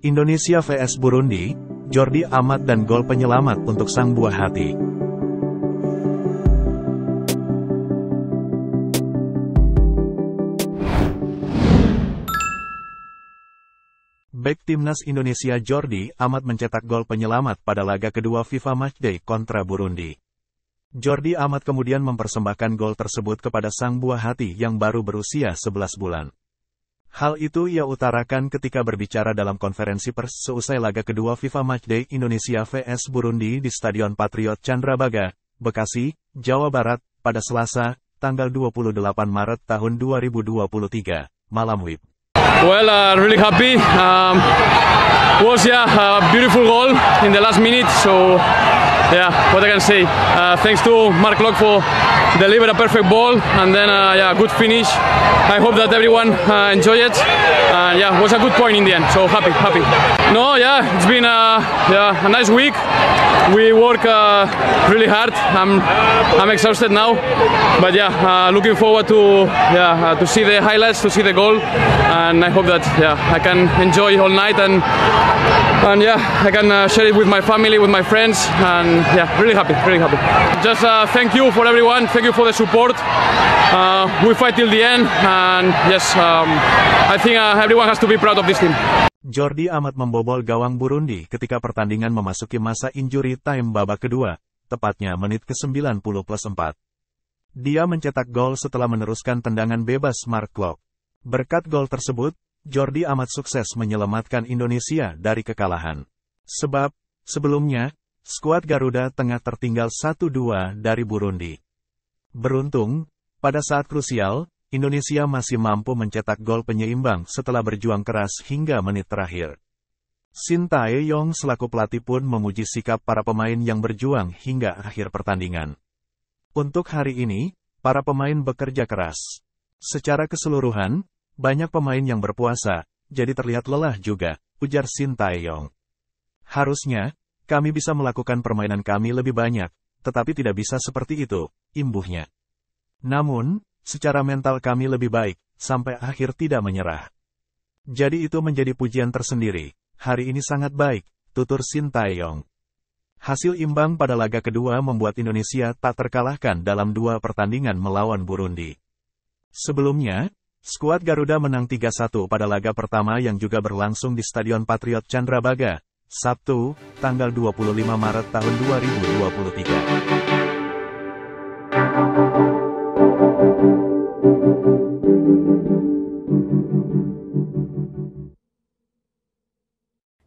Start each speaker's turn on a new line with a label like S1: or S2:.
S1: Indonesia vs Burundi, Jordi Amat dan gol penyelamat untuk sang buah hati. Back timnas Indonesia Jordi Amat mencetak gol penyelamat pada laga kedua FIFA Matchday kontra Burundi. Jordi Amat kemudian mempersembahkan gol tersebut kepada sang buah hati yang baru berusia 11 bulan. Hal itu ia utarakan ketika berbicara dalam konferensi pers seusai laga kedua FIFA Matchday Indonesia vs Burundi di Stadion Patriot Chandrabaga, Bekasi, Jawa Barat, pada Selasa, tanggal 28 Maret tahun 2023, malam WIB.
S2: Well, uh, really happy. Um, was yeah, a beautiful goal in the last minute, so yeah, what I can say. Uh, thanks to Mark Locke for delivering a perfect ball and then uh, yeah, good finish. I hope that everyone uh, enjoyed it. yeah, was a good point in the end. So happy, happy. No, yeah, it's been a, uh, yeah, a nice week. We work uh, really hard. I'm I'm exhausted now, but yeah, uh, looking forward to yeah uh, to see the highlights, to see the goal, and I hope that yeah I can enjoy all night and and yeah I can uh, share it with my family, with my friends, and yeah, really happy, really happy. Just uh, thank you for everyone. Thank you for the support. we fight till the end, and yes, um, I think everyone has to be proud of this team. Jordi
S1: amat membobol gawang Burundi ketika pertandingan memasuki masa injury time babak kedua, tepatnya menit ke-90 plus 4. Dia mencetak gol setelah meneruskan tendangan bebas Mark Klok. Berkat gol tersebut, Jordi amat sukses menyelamatkan Indonesia dari kekalahan. Sebab, sebelumnya, skuad Garuda tengah tertinggal 1-2 dari Burundi. Beruntung, pada saat krusial, Indonesia masih mampu mencetak gol penyeimbang setelah berjuang keras hingga menit terakhir. Shin Tae-yong selaku pelatih pun memuji sikap para pemain yang berjuang hingga akhir pertandingan. Untuk hari ini, para pemain bekerja keras. Secara keseluruhan, banyak pemain yang berpuasa, jadi terlihat lelah juga, ujar Shin Tae-yong. Harusnya, kami bisa melakukan permainan kami lebih banyak, tetapi tidak bisa seperti itu, imbuhnya. Namun, secara mental kami lebih baik, sampai akhir tidak menyerah. Jadi itu menjadi pujian tersendiri, hari ini sangat baik, tutur Shin Tae-yong. Hasil imbang pada laga kedua membuat Indonesia tak terkalahkan dalam dua pertandingan melawan Burundi. Sebelumnya, skuad Garuda menang 3-1 pada laga pertama yang juga berlangsung di Stadion Patriot Chandrabaga, Sabtu, tanggal 25 Maret tahun 2023.